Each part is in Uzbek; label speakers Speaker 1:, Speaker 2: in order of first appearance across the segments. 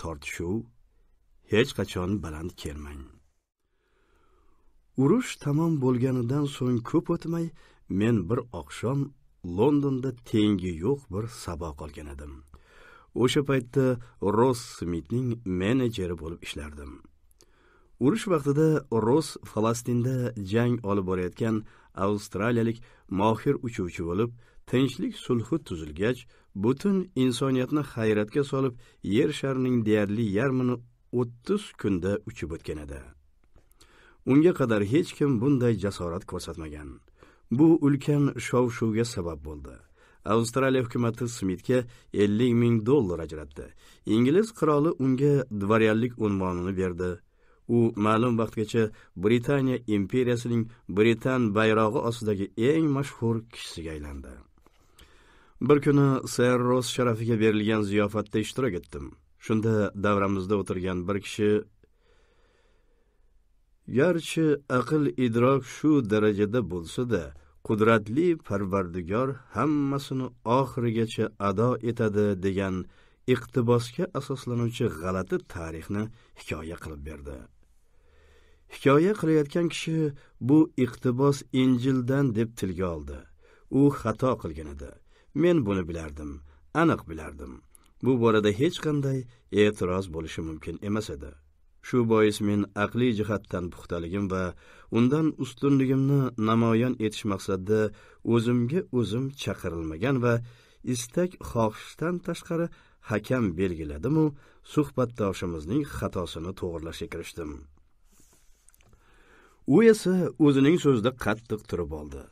Speaker 1: tortishuv hech qachon baland kelmang urush tamom bo'lganidan so'ng ko'p o'tmay men bir oqshom londonda tengi yo'q bir saboq olgan edim o'sha paytda ross smitning menejeri bo'lib ishlardim urush vaqtida ross falastinda jang olib borayotgan avstraliyalik mohir uchuvchi bo'lib tinchlik sulhi tuzilgach butun insoniyatni hayratga solib yer sharining deyarli yarmini 30 kunda uchib o'tgan edi unga qadar hech kim bunday jasorat ko'rsatmagan bu ulkan shov shuvga sabab bo'ldi avstraliya hukumati smitga 50 ming dollar ajratdi ingliz qiroli unga dvoryanlik unvonini berdi u ma'lum vaqtgacha britaniya imperiyasining britan bayrog'i ostidagi eng mashhur kishisiga aylandi bir kuni ser ross sharafiga berilgan ziyofatda ishtirok etdim shunda davramizda o'tirgan bir kishi garchi aql idrok shu darajada bo'lsa-da, qudratli parvardigor hammasini oxirigacha ado etadi degan iqtibosga asoslanuvchi g'alati tarixni hikoya qilib berdi hikoya qilayotgan kishi bu iqtibos injildan deb tilga oldi u xato qilgan edi men buni bilardim aniq bilardim bu borada hech qanday e'tiroz bo'lishi mumkin emas edi shu bois men aqliy jihatdan puxtaligim va undan ustunligimni namoyon etish maqsadida o'zimga o'zim chaqirilmagan va istak xohishdan tashqari hakam belgiladimu suhbatdoshimizning xatosini to'g'irlashga kirishdim u esa o'zining so'zida qattiq turib oldi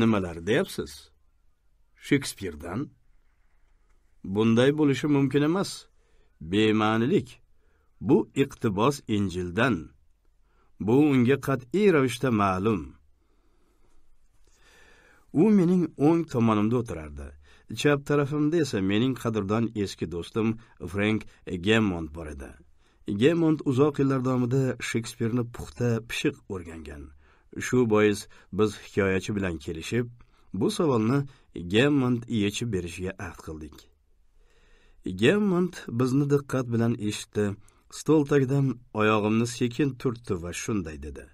Speaker 1: nimalar deyapsiz shekspirdan bunday bo'lishi mumkin emas bema'nilik bu iqtibos injildan bu unga qat'iy ravishda ma'lum u mening o'ng tomonimda o'tirardi chap tarafimda esa mening qadrdon eski do'stim frank gemmont bor edi gemond uzoq yillar davomida shekspirni puxta pishiq o'rgangan shu bois biz hikoyachi bilan kelishib bu savolni gemmond yechib berishga ahd qildik gemmond bizni diqqat bilan eshitdi stol tagidan oyog'imni sekin turtdi va shunday dedi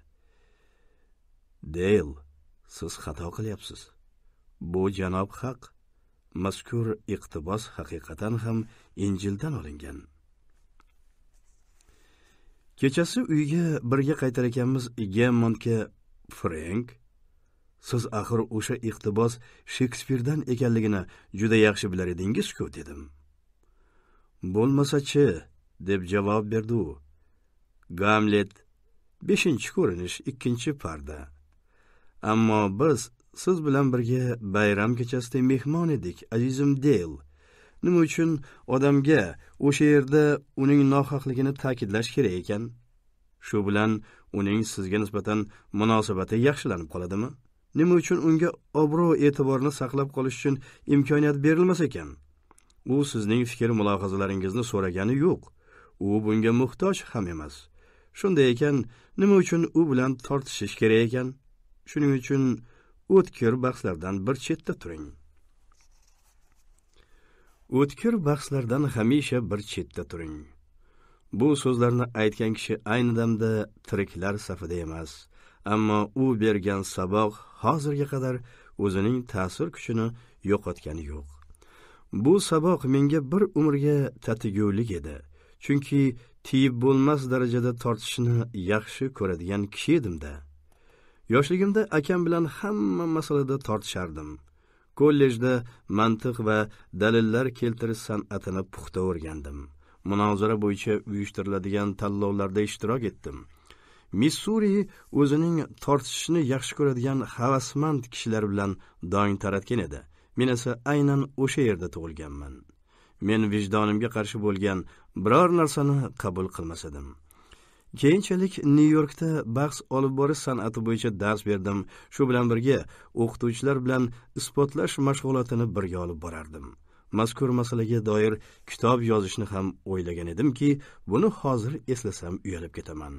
Speaker 1: deyl siz xato qilyapsiz bu janob haq mazkur iqtibos haqiqatan ham injildan olingan kechasi uyga birga qaytar ekanmiz gemmondga frenk siz axir o'sha iqtibos shekspirdan ekanligini juda yaxshi bilar edingiz-ku dedim bo'lmasachi deb javob berdi u gamlet beshinchi ko'rinish ikkinchi parda ammo biz siz bilan birga bayram kechasida mehmon edik azizim del nima uchun odamga o'sha yerda uning nohaqligini ta'kidlash kerak ekan shu bilan uning sizga nisbatan munosabati yaxshilanib qoladimi nima uchun unga obro' e'tiborni saqlab qolish uchun imkoniyat berilmas ekan u sizning fikr mulohazalaringizni so'ragani yo'q u bunga muhtoj ham emas shunday ekan nima uchun u bilan tortishish kerak ekan shuning uchun o'tkir bahslardan bir chetda turing o'tkir bahslardan hamisha bir chetda turing bu so'zlarni aytgan kishi ayni damda tiriklar safida emas ammo u bergan saboq hozirga qadar o'zining ta'sir kuchini yo'qotgani yo'q bu saboq menga bir umrga tatigulik edi chunki tiyib bo'lmas darajada tortishni yaxshi ko'radigan kishi edimda yoshligimda akam bilan hamma masalada tortishardim kollejda mantiq va dalillar keltirish san'atini puxta o'rgandim munozara bo'yicha uyushtiriladigan tanlovlarda ishtirok etdim missuri o'zining tortishishni yaxshi ko'radigan havasmand kishilar bilan dong taratgan edi men esa aynan o'sha yerda tug'ilganman men vijdonimga qarshi bo'lgan biror narsani qabul qilmas edim keyinchalik nyu yorkda bahs olib borish san'ati bo'yicha dars berdim shu bilan birga o'qituvchilar bilan isbotlash mashg'ulotini birga olib borardim mazkur masalaga doir kitob yozishni ham o'ylagan edimki buni hozir eslasam uyalib ketaman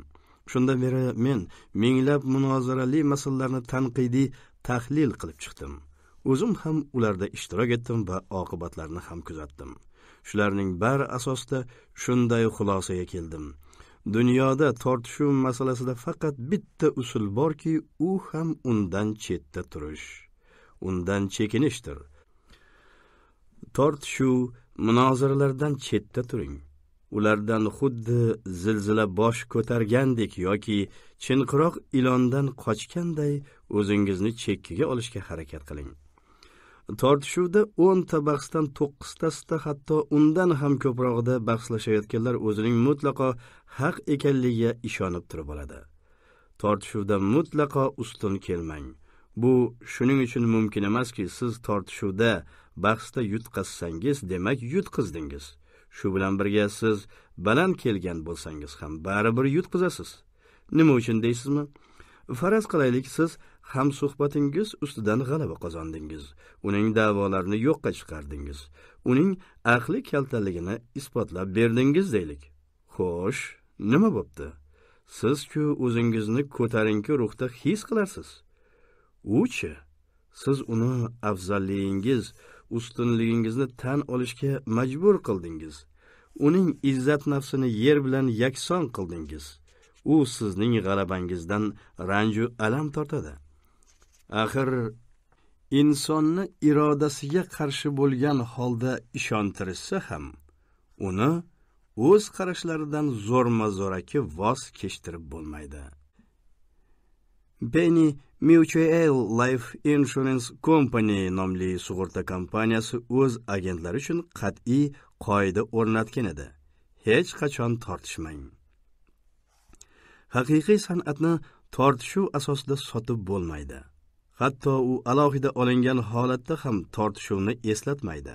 Speaker 1: shundan beri men minglab munozarali masalalarni tanqidiy tahlil qilib chiqdim o'zim ham ularda ishtirok etdim va oqibatlarini ham kuzatdim shularning bari asosida shunday xulosaga keldim dunyoda tortishuv masalasida faqat bitta usul borki u ham undan chetda turish undan chekinishdir tortishuv munozaralardan chetda turing ulardan xuddi zilzila bosh ko'targandek yoki chinqiroq ilondan qochganday o'zingizni chekkaga olishga harakat qiling tortishuvda o'nta bahsdan to'qqiztasida hatto undan ham ko'prog'ida bahslashayotganlar o'zining mutlaqo haq ekanligiga ishonib turib oladi tortishuvda mutlaqo ustun kelmang Bu shuning uchun mumkin emaski, siz tortishuvda, bahsda yutqazsangiz, demak yutqizdingiz. shu bilan birga siz baland kelgan bo'lsangiz ham baribir yutqizasiz nima uchun deysizmi faraz qilaylik siz hamsuhbatingiz ustidan g'alaba qozondingiz uning da'volarini yo'qqa chiqardingiz uning aqli kaltaligini isbotlab berdingiz deylik xo'sh nima bo'pti sizku o'zingizni ko'tarinki ruhda his qilarsiz uchi siz uni afzalligingiz ustunligingizni tan olishga majbur qildingiz uning izzat nafsini yer bilan yakson qildingiz u sizning g'alabangizdan ranju alam tortadi axir insonni irodasiga qarshi bo'lgan holda ishontirishsa ham uni o'z qarashlaridan zo'rma zo'raki voz kechtirib bo'lmaydi beni mutual life insurance company nomli sug'urta kompaniyasi o'z agentlari uchun qat'iy qoida o'rnatgan edi hech qachon tortishmang haqiqiy san'atni tortishuv asosida sotib bo'lmaydi hatto u alohida olingan holatda ham tortishuvni eslatmaydi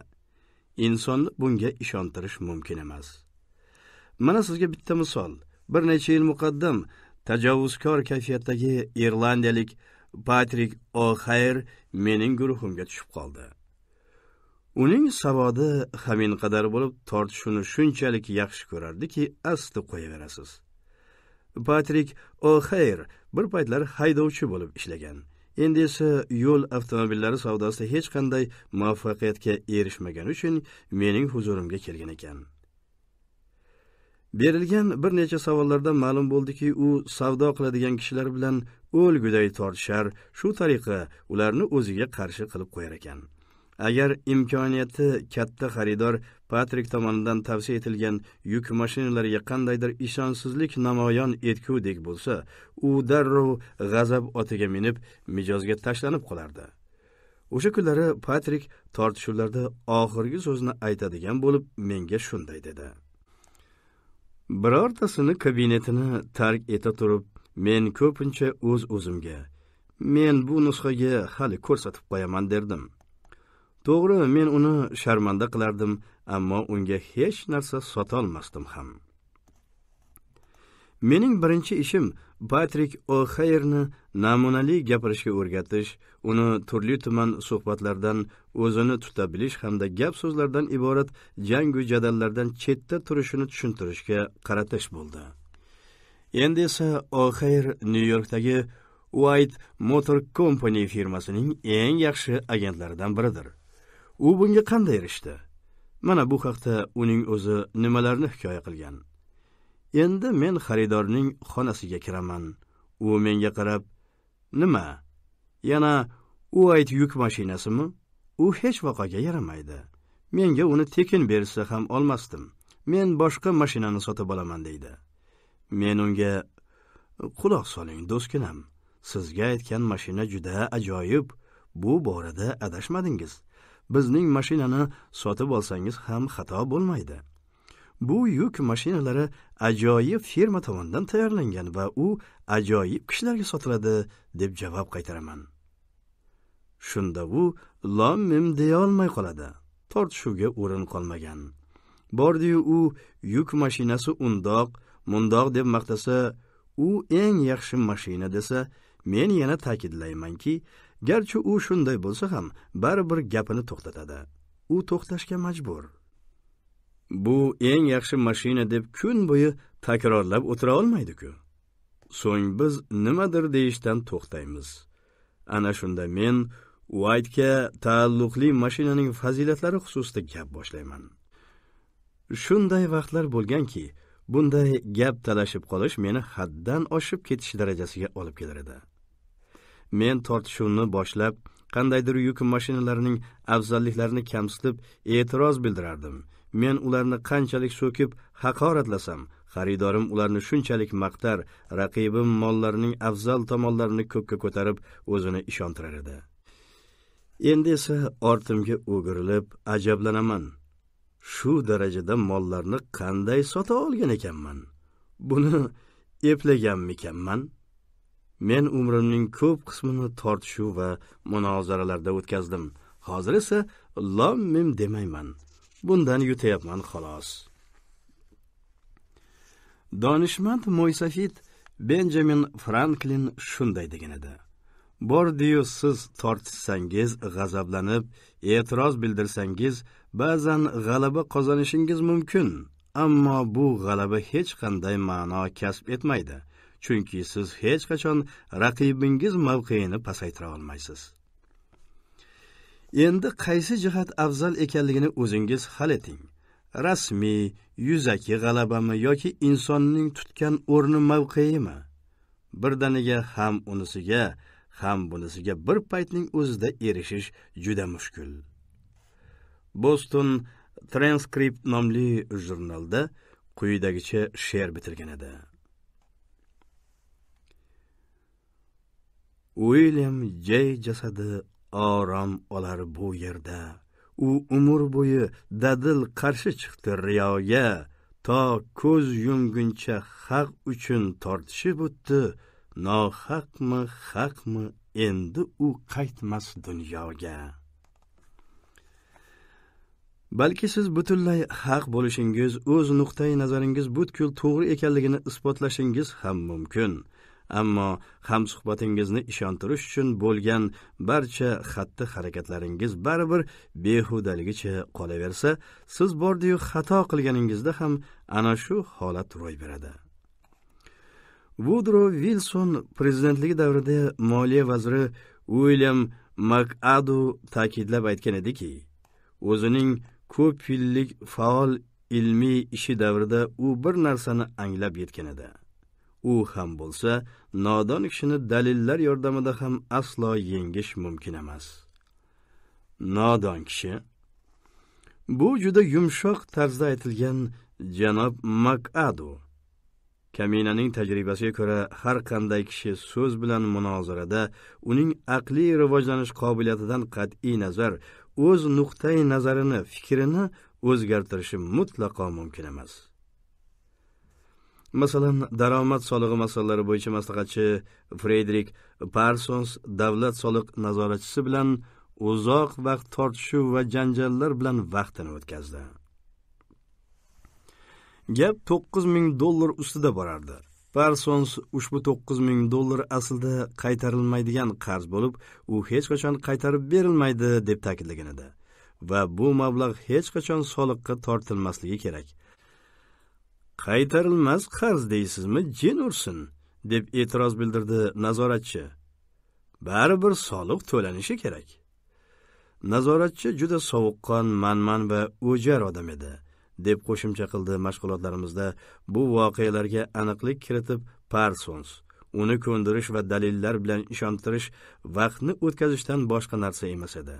Speaker 1: insonni bunga ishontirish mumkin emas mana sizga bitta misol bir necha yil muqaddam tajovuzkor kayfiyatdagi irlandiyalik patrik o'xayr oh, mening guruhimga tushib qoldi uning savodi xamin qadar bo'lib tortishuvni shunchalik yaxshi ko'rardiki asti qo'yaverasiz patrik o'xayr oh, bir paytlar haydovchi bo'lib ishlagan endi esa yo'l avtomobillari savdosida hech qanday muvaffaqiyatga erishmagan uchun mening huzurimga kelgan ekan berilgan bir necha savollardan ma'lum bo'ldiki u savdo qiladigan kishilar bilan o'lguday tortishar shu tariqa ularni o'ziga qarshi qilib qo'yar ekan agar imkoniyati katta xaridor patrik tomonidan tavsiya etilgan yuk mashinalariga qandaydir ishonchsizlik namoyon etgudek bo'lsa u darrov g'azab otiga minib mijozga tashlanib qolardi o'sha kunlari patrik tortishuvlarda oxirgi so'zni aytadigan bo'lib menga shunday dedi birortasini kabinetini tark eta turib men ko'pincha o'z uz o'zimga men bu nusxaga hali ko'rsatib qo'yaman derdim to'g'ri men uni sharmanda qilardim ammo unga hech narsa sotolmasdim ham mening birinchi ishim patrik o'xayrni namunali gapirishga o'rgatish uni turli tuman suhbatlardan o'zini tuta bilish hamda gap so'zlardan iborat jangu jadallardan chetda turishini tushuntirishga qaratish bo'ldi endi esa o'xayr nyu yorkdagi White Motor Company firmasining eng yaxshi agentlaridan biridir. U bunga qanday erishdi? Mana bu haqda uning o'zi nimalarni hikoya qilgan. endi men xaridorning xonasiga kiraman u menga qarab nima yana u ayt yuk mashinasimi u hech vaqoga yaramaydi menga uni tekin berishsa ham olmasdim men boshqa mashinani sotib olaman deydi men unga quloq soling do'stginam sizga aytgan mashina juda ajoyib bu borada adashmadingiz bizning mashinani sotib olsangiz ham xato bo'lmaydi Bu yuk mashinalari ajoyib firma tomonidan tayyorlangan va u ajoyib kishilarga sotiladi deb javob qaytaraman. Shunda u lom mim deya olmay qoladi. Tortishuvga o'rin qolmagan. Bordi-yu u yuk mashinasi undoq, mundoq deb maqtasa, u eng yaxshi mashina desa, men yana ta'kidlaymanki, garchi u shunday bo'lsa ham baribir gapini to'xtatadi. U to'xtashga majbur. bu eng yaxshi mashina deb kun bo'yi takrorlab o'tira olmaydi-ku. So'ng biz nimadir deyishdan to'xtaymiz. Ana shunda men uaytga taalluqli mashinaning fazilatlari xususida gap boshlayman. Shunday vaqtlar bo'lganki, bunday gap talashib qolish meni haddan oshib ketish darajasiga olib kelar edi. Men tortishuvni boshlab, qandaydir yuk mashinalarining afzalliklarini kamsitib e'tiroz bildirardim. men ularni qanchalik so'kib haqoratlasam xaridorim ularni shunchalik maqtar raqibim mollarining afzal tomonlarini ko'kka ko'tarib o'zini ishontirar edi endi esa ortimga o'girilib ajablanaman shu darajada mollarni qanday sota olgan ekanman buni eplaganmikanman men umrimning ko'p qismini tortishuv va munozaralarda o'tkazdim hozir esa lom mim demayman bundan yutayapman xolos donishmand mo'ysafid benjamin franklin shunday degan edi bordiyu siz tortishsangiz g'azablanib e'tiroz bildirsangiz ba'zan g'alaba qozonishingiz mumkin ammo bu g'alaba hech qanday ma'no kasb etmaydi chunki siz hech qachon raqibingiz mavqeini pasaytira olmaysiz endi qaysi jihat afzal ekanligini o'zingiz hal eting rasmiy yuzaki g'alabami yoki insonning tutgan o'rni mavqeimi birdaniga ham unisiga ham bunisiga bir paytning o'zida erishish juda mushkul boston transkript nomli jurnalda quyidagicha she'r bitilgan edi uilyam jey jasadi orom olar bu yerda u umr bo'yi dadil qarshi chiqdi riyoga to ko'z yumguncha haq uchun tortishib o'tdi nohaqmi haqmi endi u qaytmas dunyoga balki siz butunlay haq bo'lishingiz o'z nuqtai nazaringiz butkul to'g'ri ekanligini isbotlashingiz ham mumkin ammo hamsuhbatingizni ishontirish uchun bo'lgan barcha xatti harakatlaringiz baribir behudaligicha qolaversa siz bordiyu xato qilganingizda ham ana shu holat ro'y beradi vudro vilson prezidentligi davrida moliya vaziri uilyam makadu ta'kidlab aytgan ediki o'zining ko'p yillik faol ilmiy ishi davrida u bir narsani anglab yetgan edi u ham bo'lsa nodon kishini dalillar yordamida ham aslo yengish mumkin emas nodon kishi bu juda yumshoq tarzda aytilgan janob makadu kaminaning tajribasiga ko'ra har qanday kishi so'z bilan munozarada uning aqliy rivojlanish qobiliyatidan qat'iy nazar o'z nuqtai nazarini fikrini o'zgartirishi mutlaqo mumkin emas masalan daromad solig'i masalalari bo'yicha maslahatchi frederik parsons davlat soliq nazoratchisi bilan uzoq vaqt tortishuv va janjallar bilan vaqtini o'tkazdi gap to'qqiz ming dollar ustida borardi parsons ushbu to'qqiz ming dollar aslida qaytarilmaydigan qarz bo'lib u hech qachon qaytarib berilmaydi deb ta'kidlagan edi va bu mablag' hech qachon soliqqa tortilmasligi kerak qaytarilmas qarz deysizmi jin ursin deb e'tiroz bildirdi nazoratchi baribir soliq to'lanishi kerak nazoratchi juda sovuqqon manman va o'jar odam edi deb qo'shimcha qildi mashg'ulotlarimizda bu voqealarga aniqlik kiritib parsons uni ko'ndirish va dalillar bilan ishontirish vaqtni o'tkazishdan boshqa narsa emas edi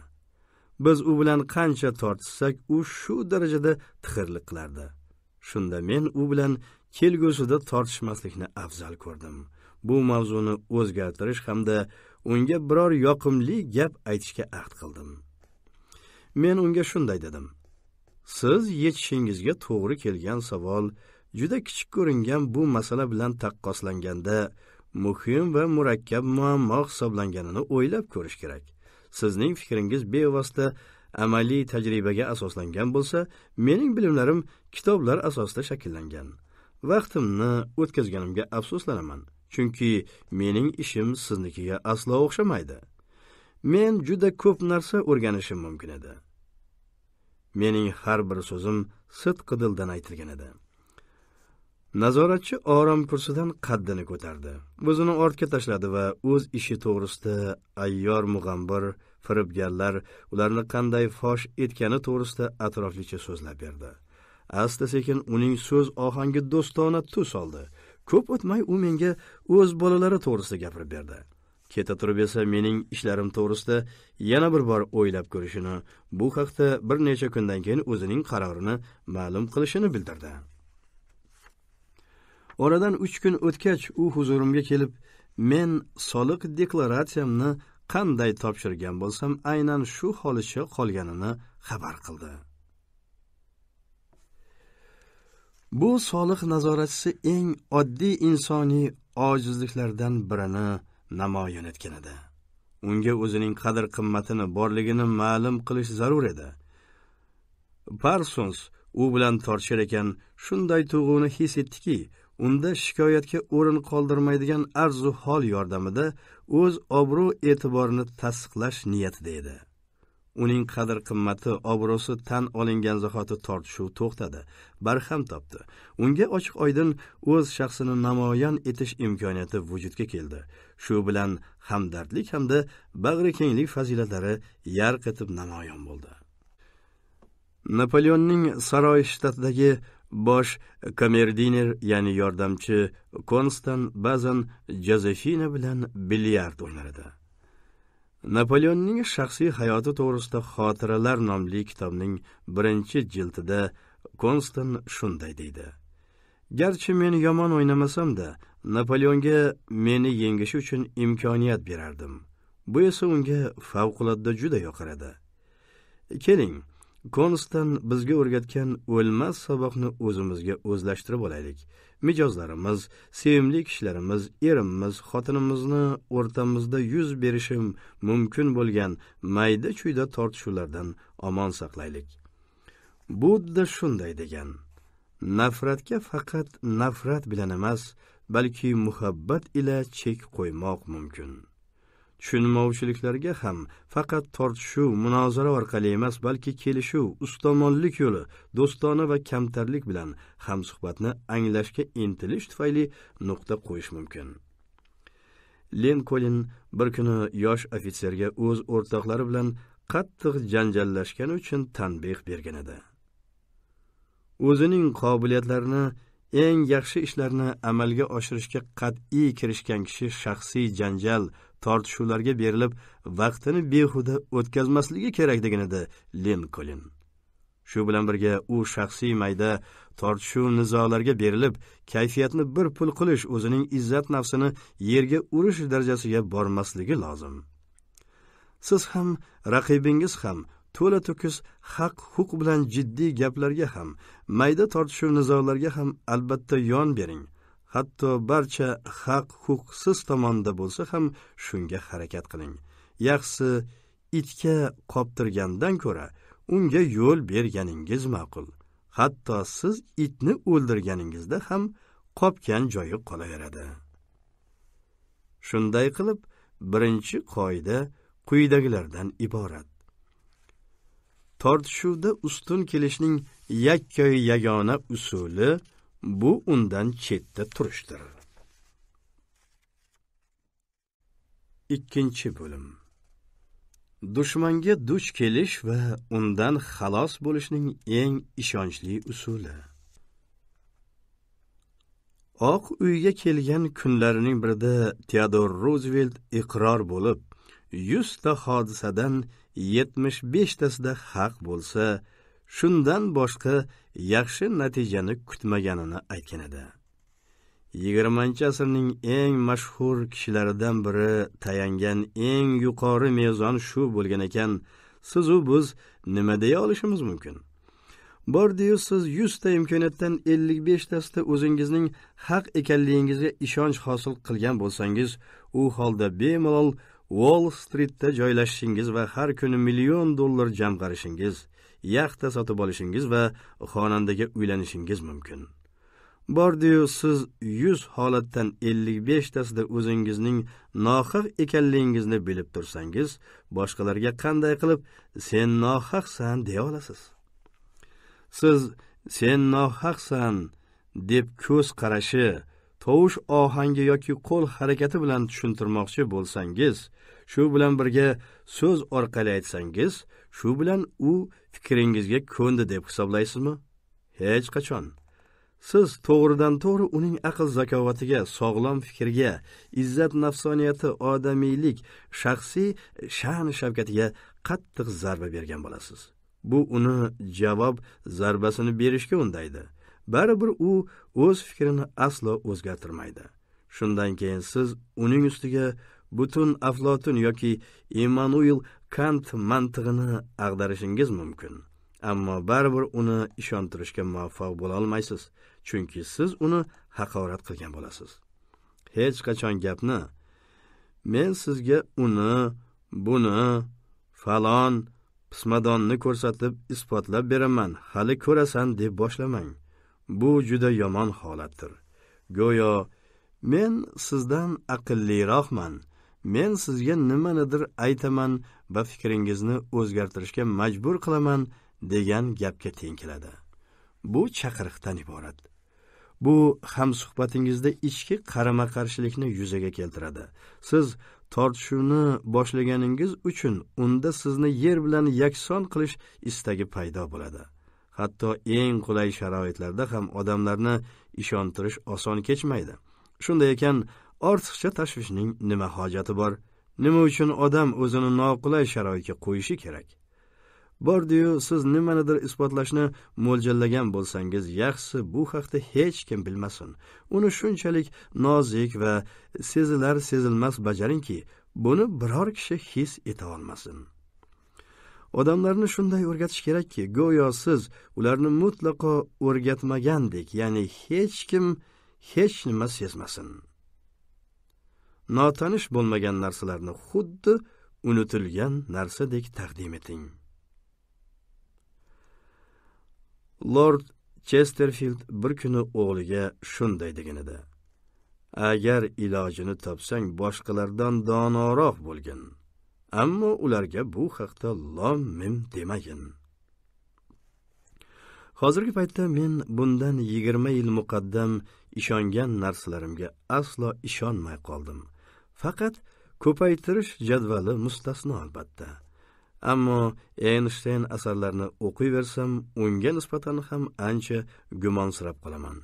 Speaker 1: biz u bilan qancha tortishsak u shu darajada tixirlik qilardi shunda men u bilan kelgusida tortishmaslikni afzal ko'rdim bu mavzuni o'zgartirish hamda unga biror yoqimli gap aytishga ahd qildim men unga shunday dedim siz yechishingizga to'g'ri kelgan savol juda kichik ko'ringan bu masala bilan taqqoslanganda muhim va murakkab muammo hisoblanganini o'ylab ko'rish kerak sizning fikringiz bevosita amaliy tajribaga asoslangan bo'lsa mening bilimlarim kitoblar asosida shakllangan vaqtimni o'tkazganimga afsuslanaman chunki mening ishim siznikiga aslo o'xshamaydi men juda ko'p narsa o'rganishim mumkin edi mening har bir so'zim sidqi dildan aytilgan edi nazoratchi orom kursidan qaddini ko'tardi o'zini ortga tashladi va o'z ishi to'g'risida ayyor mug'ambir firibgarlar ularni qanday fosh etgani to'g'risida atroflicha so'zlab berdi asta sekin uning so'z ohangi do'stona tus oldi ko'p o'tmay u menga o'z bolalari to'g'risida gapirib berdi keta turib esa mening ishlarim to'g'risida yana bir bor o'ylab ko'rishini bu haqda bir necha kundan keyin o'zining qarorini ma'lum qilishini bildirdi oradan uch kun o'tgach u huzurimga kelib men soliq deklaratsiyamni qanday topshirgan bo'lsam aynan shu holicha qolganini xabar qildi bu soliq nazoratchisi eng oddiy insoniy ojizliklardan birini namoyon etgan edi unga o'zining qadr qimmatini borligini ma'lum qilish zarur edi parsons u bilan tortishar ekan shunday tuyg'uni his etdiki unda shikoyatga o'rin qoldirmaydigan arzu hol yordamida o'z obro' e'tiborini tasdiqlash niyatida edi uning qadr qimmati obro'si tan olingan zahoti tortishuv to'xtadi barham topdi unga ochiq oydin o'z shaxsini namoyon etish imkoniyati vujudga keldi shu bilan hamdardlik hamda bag'ri kenglik fazilatlari yarq etib namoyon bo'ldi napoleonning saroy shtatidagi bosh komerdiner ya'ni yordamchi konstan ba'zan jozefina bilan bilyard o'ynardi napoleonning shaxsiy hayoti to'g'risida xotiralar nomli kitobning birinchi jildida konstan shunday deydi garchi men yomon o'ynamasam-da, napoleonga meni yengishi uchun imkoniyat berardim bu esa unga favqulodda juda yoqar edi keling konstan bizga o'rgatgan o'lmas saboqni o'zimizga o'zlashtirib olaylik mijozlarimiz sevimli kishilarimiz erimiz xotinimizni o'rtamizda yuz berishi mumkin bo'lgan mayda chuyda tortishuvlardan omon saqlaylik budda shunday degan nafratga faqat nafrat bilan emas balki muhabbat ila chek qo'ymoq mumkin tushunmovchiliklarga ham faqat tortishuv munozara orqali emas balki kelishuv ustomonlik yo'li do'stona va kamtarlik bilan hamsuhbatni anglashga intilish tufayli nuqta qo'yish mumkin linkolin bir kuni yosh ofitserga o'z o'rtoqlari bilan qattiq janjallashgani uchun tanbeh bergan edi o'zining qobiliyatlarini eng yaxshi ishlarni amalga oshirishga qat'iy kirishgan kishi shaxsiy janjal tortishuvlarga berilib vaqtini behuda o'tkazmasligi kerak de linkolin shu bilan birga u shaxsiy mayda tortishuv nizolarga berilib kayfiyatni bir pul qilish o'zining izzat nafsini yerga urish darajasiga bormasligi lozim siz ham raqibingiz ham to'la to'kis haq huquq bilan jiddiy gaplarga ham mayda tortishuv nizolarga ham albatta yon bering hatto barcha haq huquq siz tomonda bo'lsa ham shunga harakat qiling yaxshi itga qoptirgandan ko'ra unga yo'l berganingiz ma'qul hatto siz itni o'ldirganingizda ham qopgan joyi qolaveradi shunday qilib birinchi qoida quyidagilardan iborat tortishuvda ustun kelishning yakkayu yagona usuli bu undan chetda turishdir ikkinchi bo'lim dushmanga duch kelish va undan xalos bo'lishning eng ishonchli usuli oq uyga kelgan kunlarining birida Theodore Roosevelt iqror bo'lib 100 ta hodisadan 75 tasida haq bo'lsa shundan boshqa yaxshi natijani kutmaganini aytgan edi yigirmanchi asrning eng mashhur kishilaridan biri tayangan eng yuqori mezon shu bo'lgan ekan sizu biz nima deya olishimiz mumkin bordiyu siz yuzta imkoniyatdan ellik beshtasida o'zingizning haq ekanligingizga ishonch hosil qilgan bo'lsangiz u holda bemalol wall stritda joylashishingiz va har kuni million dollar jamg'arishingiz yaxta sotib olishingiz va xonandaga uylanishingiz mumkin bordiyu siz yuz holatdan ellik beshtasida o'zingizning nohaq ekanligingizni bilib tursangiz boshqalarga qanday qilib sen nohaqsan deya olasiz siz sen nohaqsan deb ko'z qarashi tovush ohangi yoki qo'l harakati bilan tushuntirmoqchi bo'lsangiz shu bilan birga so'z orqali aytsangiz shu bilan u fikringizga ko'ndi deb hisoblaysizmi hech qachon siz to'g'ridan to'g'ri uning aql zakovatiga sog'lom fikrga izzat nafsoniyati odamiylik shaxsiy sha'n shavkatiga qattiq zarba bergan bo'lasiz bu uni javob zarbasini berishga undaydi baribir u o'z fikrini aslo o'zgartirmaydi shundan keyin siz uning ustiga butun aflotun yoki emmanuel kant mantig'ini ag'darishingiz mumkin ammo baribir uni ishontirishga muvaffaq bo'lolmaysiz chunki siz uni haqorat qilgan bo'lasiz hech qachon gapni men sizga uni buni falon pismadonni ko'rsatib isbotlab beraman hali ko'rasan deb boshlamang bu juda yomon holatdir go'yo men sizdan aqlliroqman men sizga nimanidir aytaman va fikringizni o'zgartirishga majbur qilaman degan gapga teng keladi bu chaqiriqdan iborat bu hamsuhbatingizda ichki qarama qarshilikni yuzaga keltiradi siz tortishuvni boshlaganingiz uchun unda sizni yer bilan yakson qilish istagi paydo bo'ladi hatto eng qulay sharoitlarda ham odamlarni ishontirish oson kechmaydi shunday ekan ortiqcha tashvishning nima hojati bor nima uchun odam o'zini noqulay sharoitga qo'yishi kerak bordiyu siz nimanidir isbotlashni mo'ljallagan bo'lsangiz yaxshisi bu haqda hech kim bilmasin uni shunchalik nozik va sezilar sezilmas bajaringki buni biror kishi his eta olmasin odamlarni shunday o'rgatish kerakki go'yo siz ularni mutlaqo o'rgatmagandek ya'ni hech kim hech nima sezmasin notanish bo'lmagan narsalarni xuddi unutilgan narsadek taqdim eting lord chesterfild bir kuni o'g'liga shunday degan edi agar ilojini topsang boshqalardan donoroq bo'lgin ammo ularga bu haqda lom mim demagin hozirgi paytda men bundan yigirma yil muqaddam ishongan narsalarimga aslo ishonmay qoldim faqat ko'paytirish jadvali mustasno albatta ammo eynshteyn asarlarini o'qiyversam unga nisbatan ham ancha gumonsirab qolaman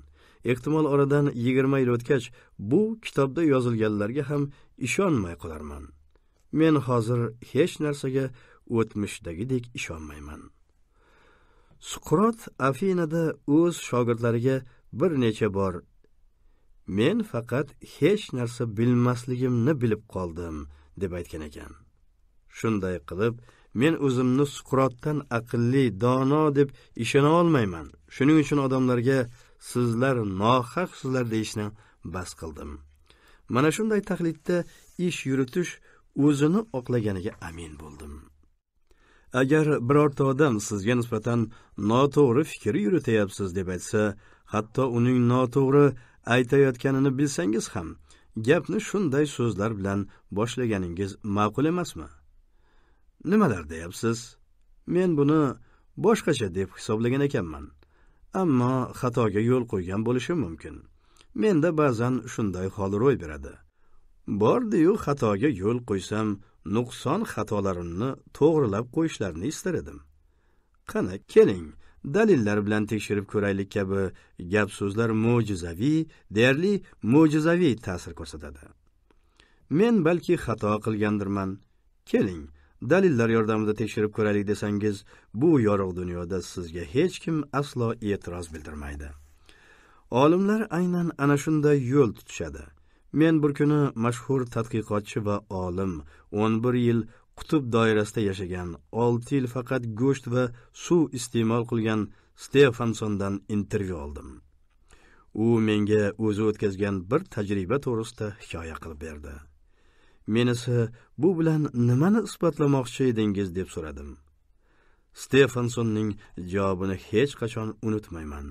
Speaker 1: ehtimol oradan yigirma yil o'tgach bu kitobda yozilganlarga ham ishonmay qolarman men hozir hech narsaga o'tmishdagidek ishonmayman suqrot afinada o'z shogirdlariga bir necha bor men faqat hech narsa bilmasligimni bilib qoldim deb aytgan ekan shunday qilib men o'zimni suqrotdan aqlli dono deb ishona olmayman shuning uchun odamlarga sizlar nohaqsizlar deyishni bas qildim mana shunday taqlidda ish yuritish o'zini oqlaganiga amin bo'ldim agar birorta odam sizga nisbatan noto'g'ri fikr yurityapsiz deb aytsa hatto uning noto'g'ri aytayotganini bilsangiz ham gapni shunday so'zlar bilan boshlaganingiz ma'qul emasmi nimalar deyapsiz men buni boshqacha deb hisoblagan ekanman ammo xatoga yo'l qo'ygan bo'lishim mumkin menda ba'zan shunday hol ro'y beradi bordiyu xatoga yo'l qo'ysam nuqson xatolarimni to'g'rilab qo'yishlarini istar edim qani keling dalillar bilan tekshirib ko'raylik kabi gap so'zlar mo'jizaviy deyarli mo'jizaviy ta'sir ko'rsatadi men balki xato qilgandirman keling dalillar yordamida tekshirib ko'raylik desangiz bu yorug' dunyoda sizga hech kim aslo e'tiroz bildirmaydi olimlar aynan ana shunday yo'l tutishadi men bir kuni mashhur tadqiqotchi va olim 11 yil qutb doirasida yashagan olti yil faqat go'sht va suv iste'mol qilgan stefansondan intervyu oldim u menga o'zi o'tkazgan bir tajriba to'g'risida hikoya qilib berdi men esa bu bilan nimani isbotlamoqchi edingiz deb so'radim stefansonning javobini hech qachon unutmayman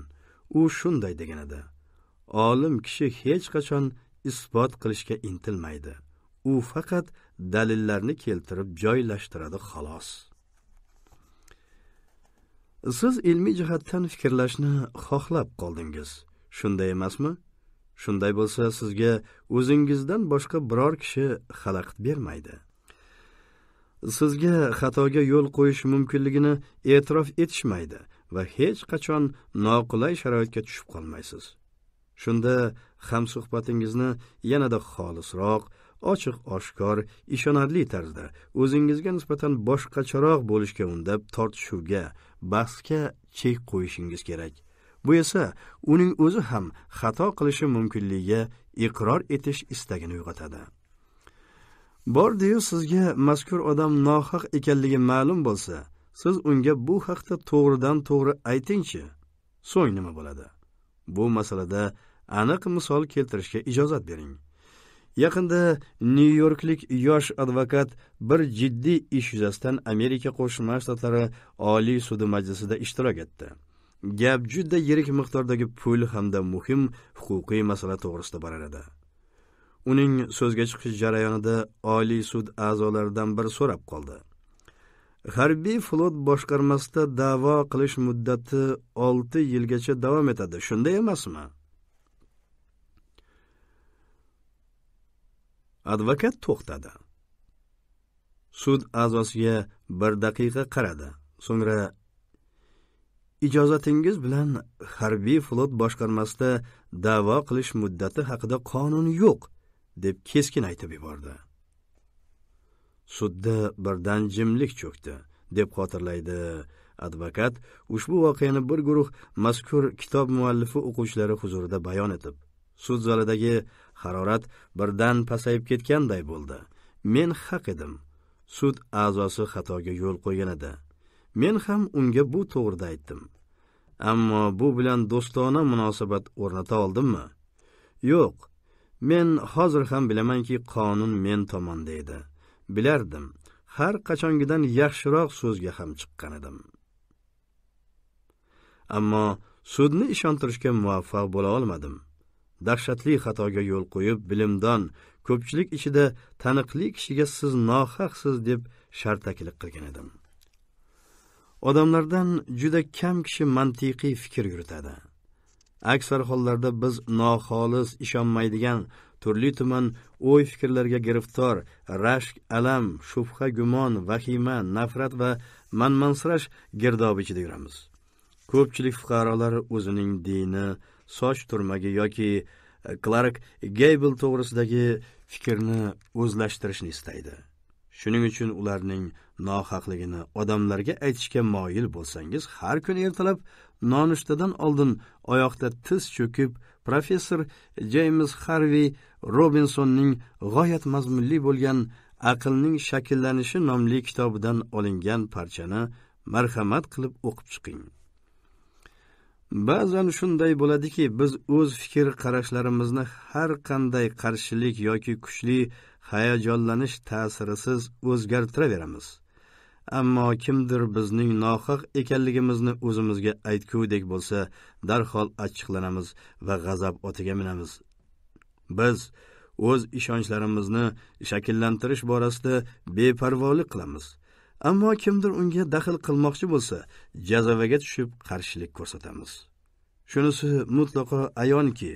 Speaker 1: u shunday degan edi olim kishi hech qachon isbot qilishga intilmaydi u faqat dalillarni keltirib joylashtiradi xolos siz ilmiy jihatdan fikrlashni xohlab qoldingiz shunday emasmi shunday bo'lsa sizga o'zingizdan boshqa biror kishi xalaqit bermaydi sizga xatoga yo'l qo'yish mumkinligini e'tirof etishmaydi va hech qachon noqulay sharoitga tushib qolmaysiz shunda hamsuhbatingizni yanada xolisroq ochiq oshkor ishonarli tarzda o'zingizga nisbatan boshqacharoq bo'lishga undab tortishuvga bahsga chek qo'yishingiz kerak bu esa uning o'zi ham xato qilishi mumkinligiga iqror etish istagini uyg'otadi bordiyu sizga mazkur odam nohaq ekanligi ma'lum bo'lsa siz unga bu haqda to'g'ridan to'g'ri aytingchi so'ng nima bo'ladi bu masalada aniq misol keltirishga ijozat bering yaqinda nyu yorklik yosh advokat bir jiddi ish yuzasidan amerika qo'shma shtatlari oliy sudi majlisida ishtirok etdi gap juda yirik miqdordagi pul hamda muhim huquqiy masala to'g'risida borar edi uning so'zga chiqish jarayonida oliy sud a'zolaridan bir so'rab qoldi harbiy flot boshqarmasida da'vo qilish muddati 6 yilgacha davom etadi shunday emasmi advokat to'xtadi sud a'zosiga bir daqiqa qaradi so'ngra ijozatingiz bilan harbiy flot boshqarmasida da'vo qilish muddati haqida qonun yo'q deb keskin aytib yubordi sudda birdan jimlik cho'kdi deb xotirlaydi advokat ushbu voqeani bir guruh mazkur kitob muallifi o'quvchilari huzurida bayon etib sud zalidagi harorat birdan pasayib ketganday bo'ldi men haq edim sud a'zosi xatoga yo'l qo'ygan edi men ham unga bu to'g'rida aytdim ammo bu bilan do'stona munosabat o'rnata oldimmi yo'q men hozir ham bilamanki qonun men tomonda edi bilardim har qachongidan yaxshiroq so'zga ham chiqqan edim ammo sudni ishontirishga muvaffaq bo'la olmadim dahshatli xatoga yo'l qo'yib bilimdon ko'pchilik ichida taniqli kishiga siz nohaqsiz deb shartakilik qilgan edim odamlardan juda kam kishi mantiqiy fikr yuritadi aksar hollarda biz noxolis ishonmaydigan turli tuman o'y fikrlarga giriftor rashk alam shubha gumon vahima nafrat va manmansirash girdobi ichida yuramiz ko'pchilik fuqarolar o'zining dini soch turmagi yoki klark e, geybl to'g'risidagi fikrni o'zlashtirishni istaydi shuning uchun ularning nohaqligini odamlarga aytishga moyil bo'lsangiz har kuni ertalab nonushtadan oldin oyoqda tiz cho'kib professor jeyms harvi robinsonning g'oyat mazmunli bo'lgan aqlning shakllanishi nomli kitobidan olingan parchani marhamat qilib o'qib chiqing ba'zan shunday bo'ladiki biz o'z fikr qarashlarimizni har qanday qarshilik yoki kuchli hayajonlanish ta'sirisiz o'zgartiraveramiz ammo kimdir bizning nohaq ekanligimizni o'zimizga aytgudek bo'lsa darhol achchiqlanamiz va g'azab otiga minamiz biz o'z ishonchlarimizni shakllantirish borasida beparvolik qilamiz ammo kimdir unga daxl qilmoqchi bo'lsa jazavaga tushib qarshilik ko'rsatamiz shunisi mutlaqo ayonki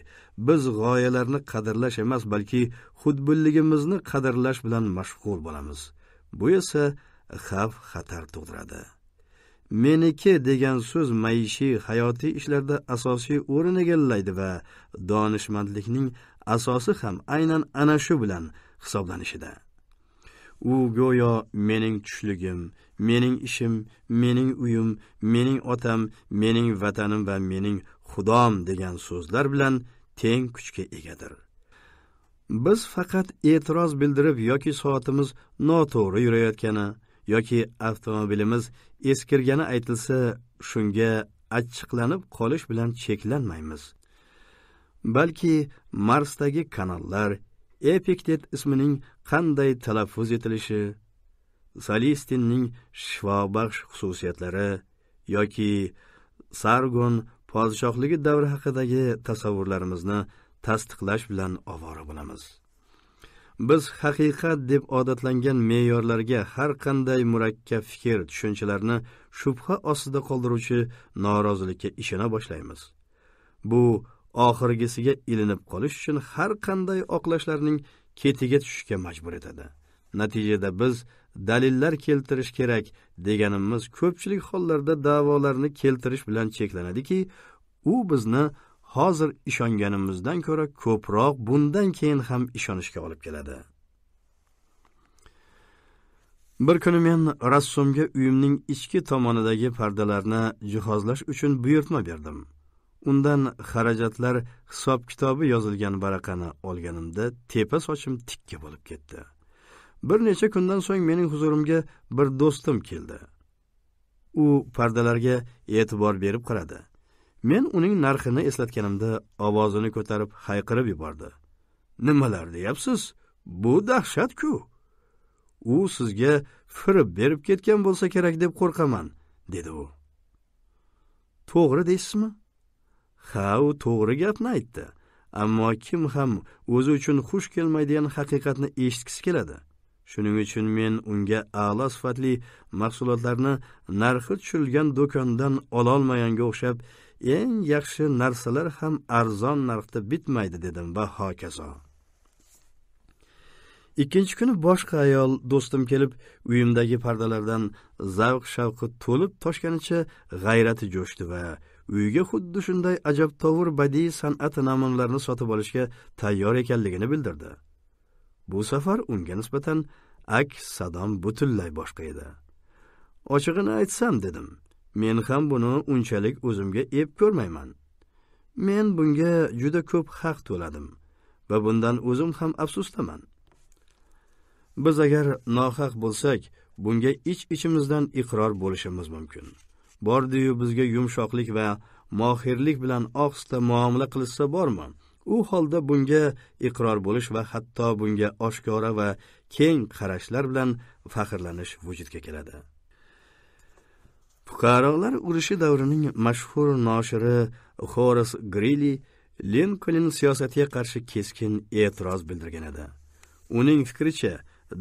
Speaker 1: biz g'oyalarni qadrlash emas balki xudbinligimizni qadrlash bilan mashg'ul bo'lamiz bu esa xavf xatar tug'diradi meniki degan so'z maishiy hayotiy ishlarda asosiy o'rin egallaydi va donishmandlikning asosi ham aynan ana shu bilan hisoblanishida u go'yo mening tushligim mening ishim mening uyim mening otam mening vatanim va mening xudom degan so'zlar bilan teng kuchga egadir biz faqat e'tiroz bildirib yoki soatimiz noto'g'ri yurayotgani yoki avtomobilimiz eskirgani aytilsa shunga achchiqlanib qolish bilan cheklanmaymiz balki marsdagi kanallar epiktet ismining qanday talaffuz etilishi salistinning shifobaxsh xususiyatlari yoki sargon podshohligi davri haqidagi tasavvurlarimizni tasdiqlash bilan ovora bo'lamiz biz haqiqat deb odatlangan me'yorlarga har qanday murakkab fikr tushunchalarni shubha ostida qoldiruvchi norozilikka ishona boshlaymiz bu oxirgisiga ilinib qolish uchun har qanday oqlashlarning ketiga tushishga majbur etadi natijada biz dalillar keltirish kerak deganimiz ko'pchilik hollarda da'volarni keltirish bilan cheklanadiki u bizni hozir ishonganimizdan ko'ra ko'proq bundan keyin ham ishonishga olib keladi bir kuni men rassomga uyimning ichki tomonidagi pardalarni jihozlash uchun buyurtma berdim undan xarajatlar hisob kitobi yozilgan varaqani olganimda tepa sochim tikka bo'lib ketdi bir necha kundan so'ng mening huzurimga bir do'stim keldi u pardalarga e'tibor berib qaradi men uning narxini eslatganimda ovozini ko'tarib hayqirib yubordi nimalar deyapsiz bu dahshatku u sizga firib berib ketgan bo'lsa kerak deb qo'rqaman dedi u to'g'ri deysizmi ha u to'g'ri gapni aytdi ammo kim ham o'zi uchun xush kelmaydigan haqiqatni eshitgisi keladi shuning uchun men unga a'lo sifatli mahsulotlarni narxi tushirilgan do'kondan ololmaganga o'xshab eng yaxshi narsalar ham arzon narxda bitmaydi dedim va hokazo ikkinchi kuni boshqa ayol do'stim kelib uyimdagi pardalardan zavq shavqi to'lib toshganicha g'ayrati jo'shdi va uyiga xuddi shunday ajabtovur badiiy san'at namunlarini sotib olishga tayyor ekanligini bildirdi bu safar unga nisbatan aks sadom butunlay boshqa edi ochig'ini aytsam dedim men ham buni unchalik o'zimga ep ko'rmayman men bunga juda ko'p haq to'ladim va bundan o'zim ham afsusdaman biz agar nohaq bo'lsak bunga ich iç ichimizdan iqror bo'lishimiz mumkin bordiyu bizga yumshoqlik va mohirlik bilan ohista muomala qilishsa bormi u holda bunga iqror bo'lish va hatto bunga oshkora va keng qarashlar bilan faxrlanish vujudga keladi fuqarolar urushi davrining mashhur noshiri xoris grili linkolin siyosatiga qarshi keskin e'tiroz bildirgan edi uning fikricha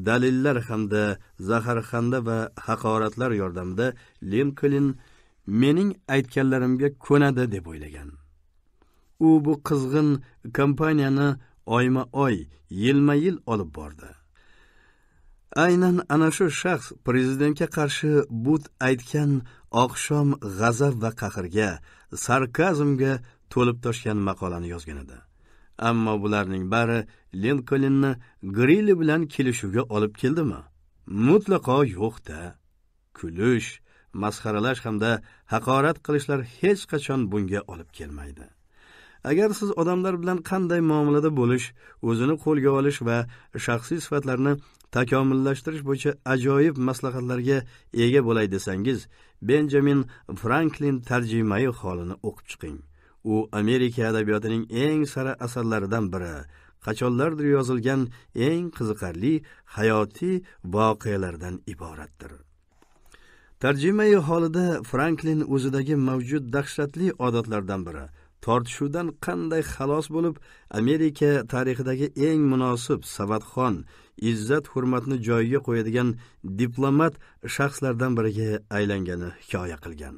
Speaker 1: dalillar hamda zaharxanda va haqoratlar yordamida linkolin mening aytganlarimga ko'nadi deb o'ylagan u bu qizg'in kompaniyani oyma oy yilma yil olib bordi aynan ana shu shaxs prezidentga qarshi but aytgan oqshom g'azab va qahrga sarkazmga to'lib toshgan maqolani yozgan edi ammo bularning bari linkolinni grili bilan kelishuvga olib keldimi mutlaqo yo'qda kulish masxaralash hamda haqorat qilishlar hech qachon bunga olib kelmaydi agar siz odamlar bilan qanday muomalada bo'lish o'zini qo'lga olish va shaxsiy sifatlarni takomillashtirish bo'yicha ajoyib maslahatlarga ega bo'lay desangiz benjamin franklin tarjimai holini o'qib chiqing u amerika adabiyotining eng sara asarlaridan biri qachonlardir yozilgan eng qiziqarli hayotiy voqealardan iboratdir tarjimai holida franklin o'zidagi mavjud dahshatli odatlardan biri tortishuvdan qanday xalos bo'lib amerika tarixidagi eng munosib savatxon izzat hurmatni joyiga qo'yadigan diplomat shaxslardan biriga aylangani hikoya qilgan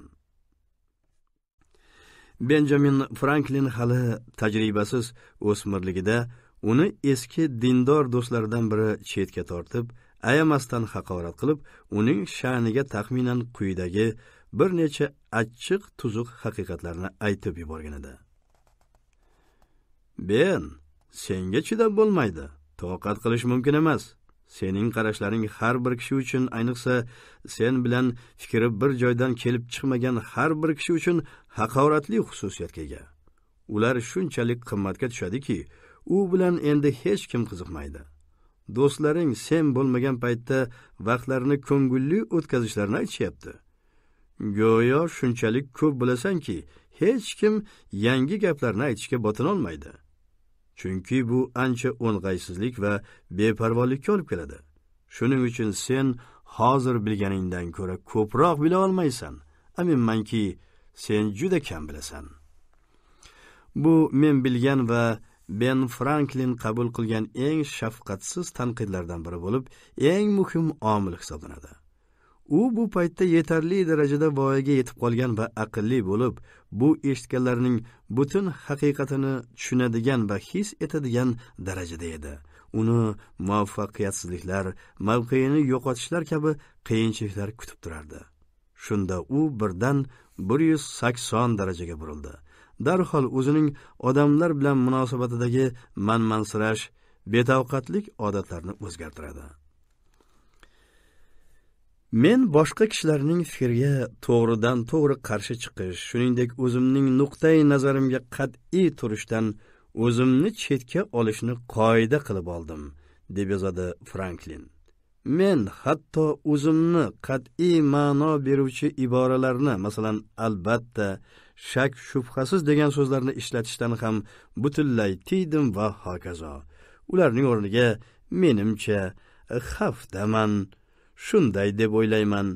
Speaker 1: benjamin franklin hali tajribasiz o'smirligida uni eski dindor do'stlaridan biri chetga tortib ayamasdan haqorat qilib uning sha'niga taxminan quyidagi bir necha achchiq tuzuq haqiqatlarni aytib yuborgan edi ben senga chidab bo'lmaydi toqat qilish mumkin emas sening qarashlaring har bir kishi uchun ayniqsa sen bilan fikri bir joydan kelib chiqmagan har bir kishi uchun haqoratli xususiyatga ega ular shunchalik qimmatga tushadiki u bilan endi hech kim qiziqmaydi do'stlaring sen bo'lmagan paytda vaqtlarini ko'ngilli o'tkazishlarini aytishyapti go'yo shunchalik ko'p bilasanki hech kim yangi gaplarni aytishga botinolmaydi chunki bu ancha o'ng'aysizlik va beparvolikka olib keladi shuning uchun sen hozir bilganingdan ko'ra ko'proq bila olmaysan aminmanki sen juda kam bilasan bu men bilgan va ben franklin qabul qilgan eng shafqatsiz tanqidlardan biri bo'lib eng muhim omil hisoblanadi u bu paytda yetarli darajada voyaga yetib qolgan va aqlli bo'lib bu eshitganlarning butun haqiqatini tushunadigan va his etadigan darajada edi uni muvaffaqiyatsizliklar mavqeini yo'qotishlar kabi qiyinchiliklar kutib turardi shunda u birdan bir yuz sakson darajaga burildi darhol o'zining odamlar bilan munosabatidagi manmansirash betavqatlik odatlarini o'zgartiradi men boshqa kishilarning fikriga to'g'ridan to'g'ri qarshi chiqish shuningdek o'zimning nuqtai nazarimga qat'iy turishdan o'zimni chetga olishni qoida qilib oldim deb yozadi franklin men hatto o'zimni qat'iy ma'no beruvchi iboralarni masalan albatta shak shubhasiz degan so'zlarni ishlatishdan ham butunlay tiydim va hokazo ularning o'rniga menimcha xavfdaman shunday deb o'ylayman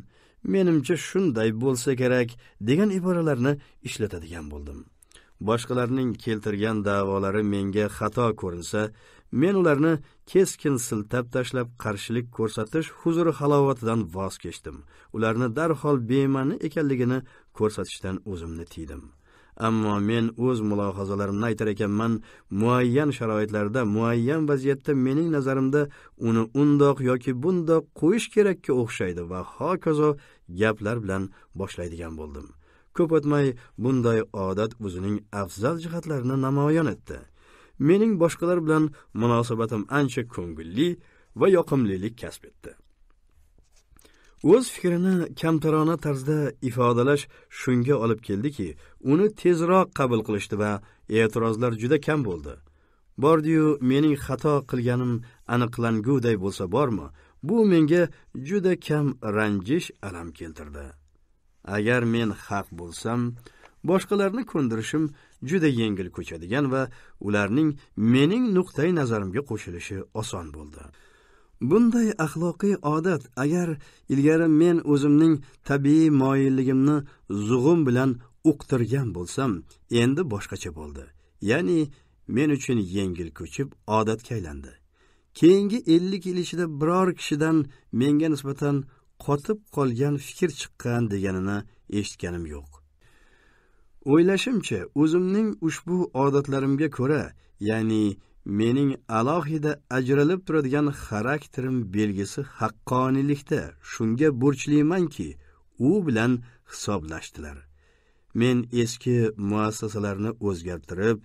Speaker 1: menimcha shunday bo'lsa kerak degan iboralarni ishlatadigan bo'ldim boshqalarning keltirgan da'volari menga xato ko'rinsa men ularni keskin siltab tashlab qarshilik ko'rsatish huzur halovatidan voz kechdim ularni darhol bema'ni ekanligini ko'rsatishdan o'zimni tiydim ammo men o'z mulohazalarimni aytar ekanman muayyan sharoitlarda muayyan vaziyatda mening nazarimda uni undoq yoki bundoq qo'yish kerakka o'xshaydi va hokazo gaplar bilan boshlaydigan bo'ldim ko'p o'tmay bunday odat o'zining afzal jihatlarini namoyon etdi mening boshqalar bilan munosabatim ancha ko'ngilli va yoqimlilik kasb etdi o'z fikrini kamtarona tarzda ifodalash shunga olib keldiki uni tezroq qabul qilishdi va e'tirozlar juda kam bo'ldi bordiyu mening xato qilganim aniqlanguday bo'lsa bormi bu menga juda kam ranjish alam keltirdi agar men haq bo'lsam boshqalarni ko'ndirishim juda yengil ko'chadigan va ularning mening nuqtai nazarimga qo'shilishi oson bo'ldi bunday axloqiy odat agar ilgari men o'zimning tabiiy moyilligimni zug'um bilan uqtirgan bo'lsam endi boshqacha bo'ldi ya'ni men uchun yengil ko'chib odatga aylandi keyingi ellik yil ichida biror kishidan menga nisbatan qotib qolgan fikr chiqqan deganini eshitganim yo'q o'ylashimcha o'zimning ushbu odatlarimga ko'ra ya'ni mening alohida ajralib turadigan xarakterim belgisi haqqoniylikda shunga burchlimanki u bilan hisoblashdilar men eski muassasalarni o'zgartirib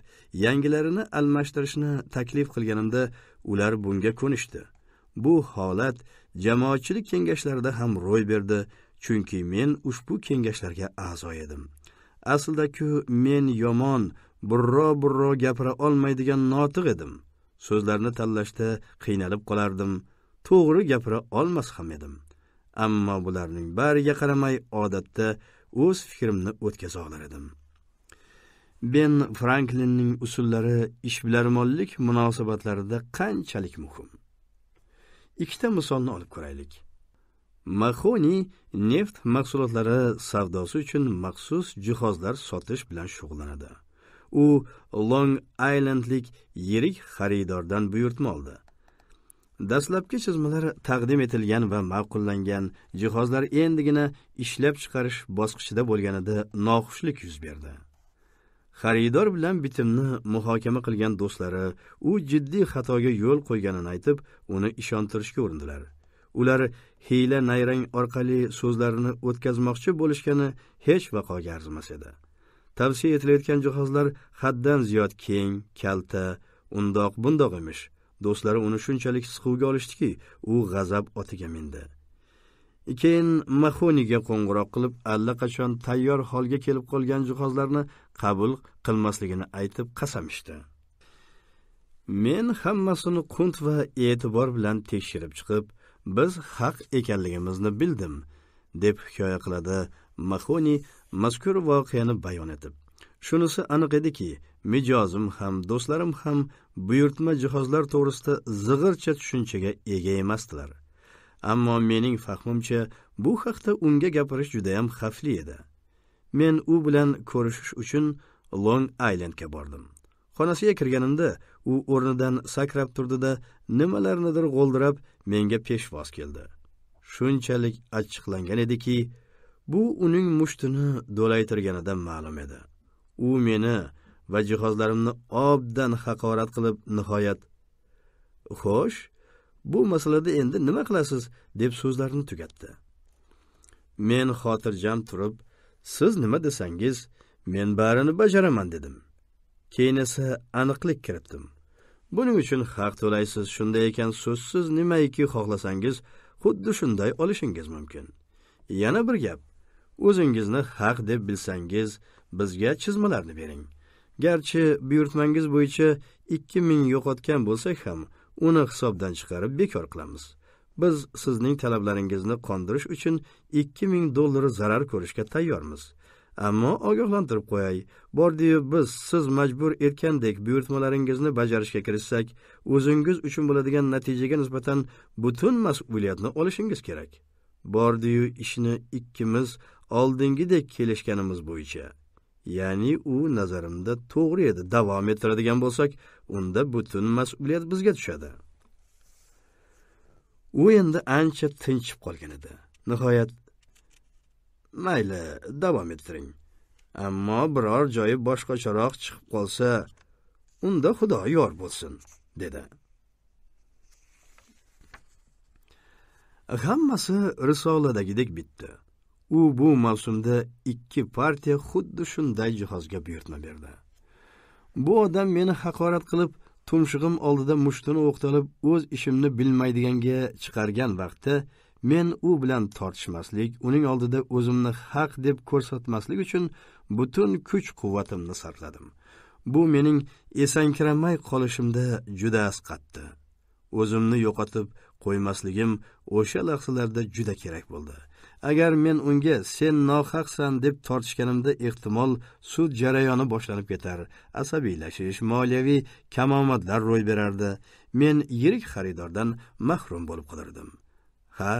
Speaker 1: yangilarini almashtirishni taklif qilganimda ular bunga ko'nishdi bu holat jamoatchilik kengashlarida ham ro'y berdi chunki men ushbu kengashlarga a'zo edim aslida-ku men yomon burro burro gapira olmaydigan notiq edim so'zlarni tanlashda qiynalib qolardim to'g'ri gapira olmas ham edim ammo bularning bariga qaramay odatda o'z fikrimni o'tkaza olar edim ben franklinning usullari ishbilarmonlik munosabatlarida qanchalik muhim ikkita misolni olib ko'raylik Mahoni neft mahsulotlari savdosi uchun maxsus jihozlar sotish bilan shug'ullanadi. U Long Islandlik yirik xaridordan buyurtma oldi. Dastlabki chizmalar taqdim etilgan va ma'qullangan jihozlar endigina ishlab chiqarish bosqichida bo'lganida noxushlik yuz berdi. Xaridor bilan bitimni muhokama qilgan do'stlari u jiddiy xatoga yo'l qo'yganini aytib, uni ishontirishga urindilar. ular hiyla nayrang orqali so'zlarini o'tkazmoqchi bo'lishgani hech vaqoga arzimas edi tavsiya etilayotgan jihozlar haddan ziyod keng kalta undoq bundoq emish do'stlari uni shunchalik siquvga olishdiki u g'azab otiga mindi keyin mahoniga qo'ng'iroq qilib allaqachon tayyor holga kelib qolgan jihozlarni qabul qilmasligini aytib qasam ichdi men hammasini qunt va e'tibor bilan tekshirib chiqib biz haq ekanligimizni bildim deb hikoya qiladi mahoni mazkur voqeani bayon etib shunisi aniq ediki mijozim ham do'stlarim ham buyurtma jihozlar to'g'risida zig'ircha tushunchaga ega emasdilar ammo mening fahmimcha bu haqda unga gapirish judayam xavfli edi men u bilan ko'rishish uchun long aylendga bordim xonasiga kirganimda u o'rnidan sakrab turdida nimalarnidir g'o'ldirab menga peshvoz keldi shunchalik achchiqlangan ediki bu uning mushtini do'laytirganidan ma'lum edi u meni va jihozlarimni obdan haqorat qilib nihoyat xo'sh bu masalada endi nima qilasiz deb so'zlarini tugatdi men xotirjam turib siz nima desangiz men barini bajaraman dedim keyin esa aniqlik kiritdim buning uchun haq to'laysiz shunday ekan so'zsiz nimaiki xohlasangiz xuddi shunday olishingiz mumkin yana bir gap o'zingizni haq deb bilsangiz bizga chizmalarni bering garchi buyurtmangiz bo'yicha ikki ming yo'qotgan bo'lsak ham uni hisobdan chiqarib bekor qilamiz biz sizning talablaringizni qondirish uchun ikki ming dollar zarar ko'rishga tayyormiz ammo ogohlantirib qo'yay bordiyu biz siz majbur etgandek buyurtmalaringizni bajarishga kirishsak o'zingiz uchun bo'ladigan natijaga nisbatan butun mas'uliyatni olishingiz kerak bordiyu ishni ikkimiz oldingidek kelishganimiz bo'yicha ya'ni u nazarimda to'g'ri edi davom ettiradigan bo'lsak unda butun mas'uliyat bizga tushadi u endi ancha tinchib qolgan edi nihoyat mayli davom ettiring ammo biror joyi boshqacharoq chiqib qolsa unda xudo yor bo'lsin dedi hammasi risoladagidek bitdi u bu mavsumda ikki partiya xuddi shunday jihozga buyurtma berdi bu odam meni haqorat qilib tumshug'im oldida mushtini o'qtalib o'z ishimni bilmaydiganga chiqargan vaqtda men u bilan tortishmaslik uning oldida o'zimni haq deb ko'rsatmaslik uchun butun kuch quvvatimni sarfladim bu mening esankiramay qolishimda juda asqatdi o'zimni yo'qotib qo'ymasligim o'sha lahzalarda juda kerak bo'ldi agar men unga sen nohaqsan deb tortishganimda ehtimol sud jarayoni boshlanib ketar asabiylashish moliyaviy kamomadlar ro'y berardi men yirik xaridordan mahrum bo'lib qolardim ha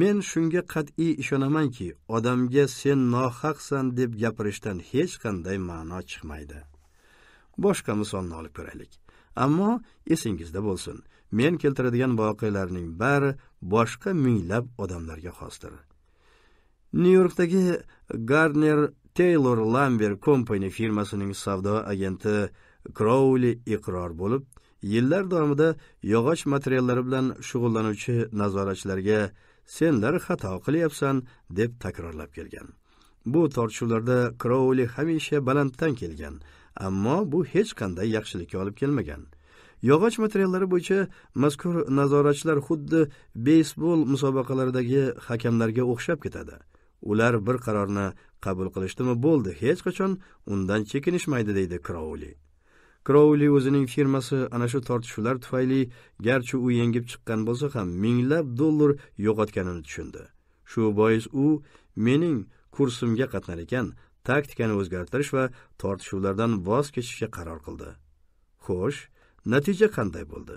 Speaker 1: men shunga qat'iy ishonamanki odamga sen nohaqsan deb gapirishdan hech qanday ma'no chiqmaydi boshqa misolni olib ko'raylik ammo esingizda bo'lsin men keltiradigan voqealarning bari boshqa minglab odamlarga xosdir nyu yorkdagi gardner taylor lamber kompaniya firmasining savdo agenti krouli iqror bo'lib yillar davomida yog'och materiallari bilan shug'ullanuvchi nazoratchilarga senlar xato qilyapsan deb takrorlab kelgan bu tortishuvlarda krouli hamisha balanddan kelgan ammo bu hech qanday yaxshilikka olib kelmagan yog'och materiallari bo'yicha mazkur nazoratchilar xuddi beysbol musobaqalaridagi hakamlarga o'xshab ketadi ular bir qarorni qabul qilishdimi bo'ldi hech qachon undan chekinishmaydi deydi krouli Кроули o'zining фирмаси ана шу тортишувлар туфайли, гарчи у yengib чиққан бўлса ҳам, минглаб доллар yo'qotganini tushundi. Shu bois u mening kursimga qatnar ekan, taktikani o'zgartirish va tortishuvlardan voz kechishga qaror qildi. Xo'sh, natija qanday bo'ldi?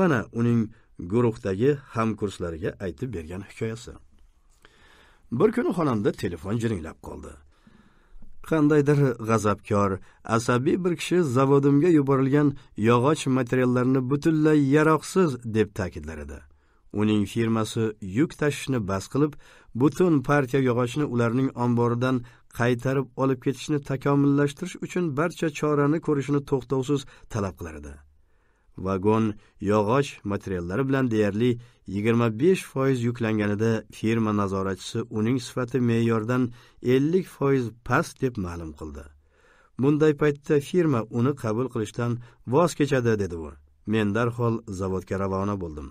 Speaker 1: Mana uning guruhdagi hamkurslariga aytib bergan hikoyasi. Bir kuni xonamda telefon jiringlab qoldi. qandaydir g'azabkor asabiy bir kishi zavodimga yuborilgan yog'och materiallarni butunlay yaroqsiz deb ta'kidlar edi uning firmasi yuk tashishni bas qilib butun partiya yog'ochni ularning omboridan qaytarib olib ketishni takomillashtirish uchun barcha chorani ko'rishni to'xtovsiz talab qilar edi vagon yog'och materiallari bilan deyarli yigirma besh foiz yuklanganida firma nazoratchisi uning sifati me'yordan ellik foiz past deb ma'lum qildi bunday paytda firma uni qabul qilishdan voz kechadi dedi u men darhol zavodga ravona bo'ldim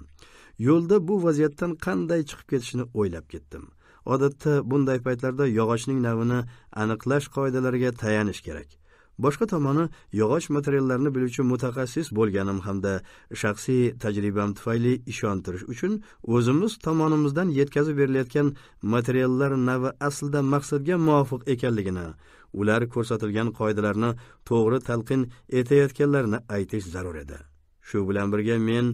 Speaker 1: yo'lda bu vaziyatdan qanday chiqib ketishni o'ylab ketdim odatda bunday paytlarda yog'ochning navini aniqlash qoidalariga tayanish kerak boshqa tomoni yog'och materiallarni biluvchi mutaxassis bo'lganim hamda shaxsiy tajribam tufayli ishontirish uchun o'zimiz tomonimizdan yetkazib berilayotgan materiallar navi aslida maqsadga muvofiq ekanligini ular ko'rsatilgan qoidalarni to'g'ri talqin etayotganlarini aytish zarur edi shu bilan birga men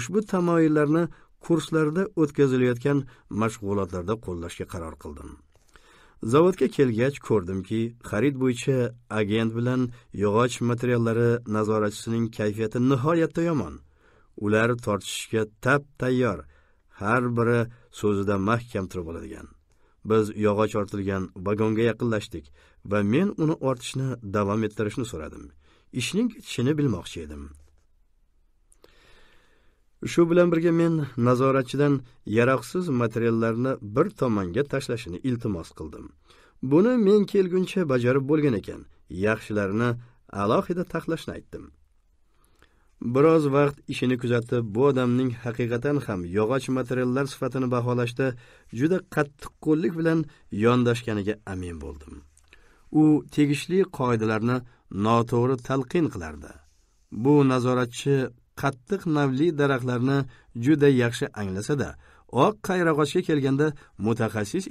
Speaker 1: ushbu tamoyillarni kurslarda o'tkazilayotgan mashg'ulotlarda qo'llashga qaror qildim zavodga kelgach ko'rdimki xarid bo'yicha agent bilan yog'och materiallari nazoratchisining kayfiyati nihoyatda yomon ular tortishishga tap tayyor har biri so'zida mahkam turib oladigan biz yog'och ortilgan vagonga yaqinlashdik va men uni ortishni davom ettirishni so'radim ishning ketishini bilmoqchi edim shu bilan birga men nazoratchidan yaroqsiz materiallarni bir tomonga tashlashini iltimos qildim buni men kelguncha bajarib bo'lgan ekan yaxshilarni alohida taxlashni aytdim biroz vaqt ishini kuzatib bu odamning haqiqatan ham yog'och materiallar sifatini baholashda juda qattiqqo'llik bilan yondashganiga amin bo'ldim u tegishli qoidalarni noto'g'ri talqin qilardi bu nazoratchi qattiq navli daraxtlarni juda yaxshi anglasa da oq qayrag'ochga kelganda mutaxassis